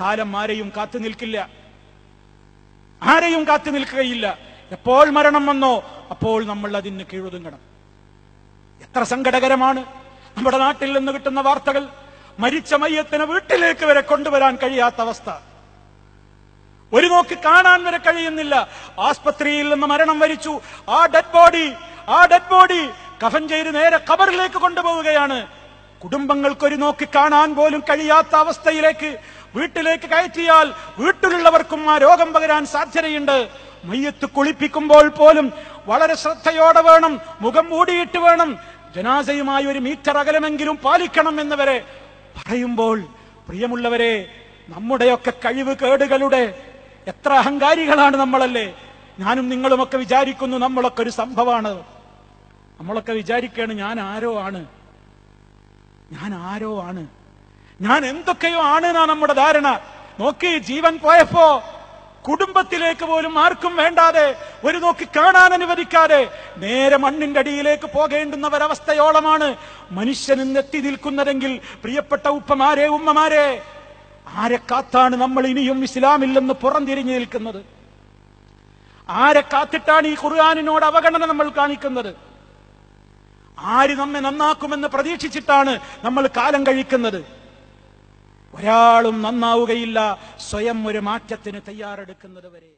കാലം ആരെയും കാത്തു നിൽക്കില്ല ആരെയും കാത്തു നിൽക്കുകയില്ല എപ്പോൾ മരണം വന്നോ അപ്പോൾ നമ്മൾ അതിന് കീഴൊതുങ്ങണം എത്ര സങ്കടകരമാണ് നമ്മുടെ നാട്ടിൽ നിന്ന് കിട്ടുന്ന വാർത്തകൾ മരിച്ച മയ്യത്തിന് വീട്ടിലേക്ക് വരെ കൊണ്ടുവരാൻ കഴിയാത്ത അവസ്ഥ ഒരു നോക്ക് കാണാൻ വരെ കഴിയുന്നില്ല ആസ്പത്രിയിൽ നിന്ന് മരണം വരിച്ചു ആ ഡെഡ് ബോഡി ആ ഡെഡ് ബോഡി കഫൻ ചെയ്ത് നേരെ ഖബറിലേക്ക് കൊണ്ടുപോവുകയാണ് കുടുംബങ്ങൾക്കൊരു നോക്കി കാണാൻ പോലും കഴിയാത്ത അവസ്ഥയിലേക്ക് വീട്ടിലേക്ക് കയറ്റിയാൽ വീട്ടിലുള്ളവർക്കും ആ രോഗം പകരാൻ സാധ്യതയുണ്ട് മയ്യത്ത് കുളിപ്പിക്കുമ്പോൾ പോലും വളരെ ശ്രദ്ധയോടെ വേണം മുഖം മൂടിയിട്ട് വേണം ജനാസയുമായി ഒരു മീറ്റർ അകലമെങ്കിലും പാലിക്കണം എന്നവരെ പറയുമ്പോൾ പ്രിയമുള്ളവരെ നമ്മുടെയൊക്കെ കഴിവ് കേടുകളുടെ എത്ര അഹങ്കാരികളാണ് നമ്മളല്ലേ ഞാനും നിങ്ങളുമൊക്കെ വിചാരിക്കുന്നു നമ്മളൊക്കെ ഒരു സംഭവമാണ് നമ്മളൊക്കെ വിചാരിക്കുകയാണ് ഞാൻ ആരോ ആണ് ഞാൻ ആരോ ആണ് ഞാൻ എന്തൊക്കെയോ ആണ് നമ്മുടെ ധാരണ നോക്കി ജീവൻ പോയപ്പോ കുടുംബത്തിലേക്ക് പോലും ആർക്കും വേണ്ടാതെ ഒരു നോക്കി കാണാൻ അനുവദിക്കാതെ നേരെ മണ്ണിന്റെ അടിയിലേക്ക് പോകേണ്ടുന്നവരവസ്ഥയോളമാണ് മനുഷ്യൻ ഇന്ന് എത്തി നിൽക്കുന്നതെങ്കിൽ പ്രിയപ്പെട്ട ഉപ്പമാരെ ഉമ്മമാരെ ആരെ കാത്താണ് നമ്മൾ ഇനിയും ഇസ്ലാമില്ലെന്ന് പുറംതിരിഞ്ഞു നിൽക്കുന്നത് ആരെ കാത്തിട്ടാണ് ഈ ഖുർആാനിനോട് അവഗണന നമ്മൾ കാണിക്കുന്നത് ആര് നമ്മെ നന്നാക്കുമെന്ന് പ്രതീക്ഷിച്ചിട്ടാണ് നമ്മൾ കാലം കഴിക്കുന്നത് ഒരാളും നന്നാവുകയില്ല സ്വയം ഒരു മാറ്റത്തിന് തയ്യാറെടുക്കുന്നത് വരെ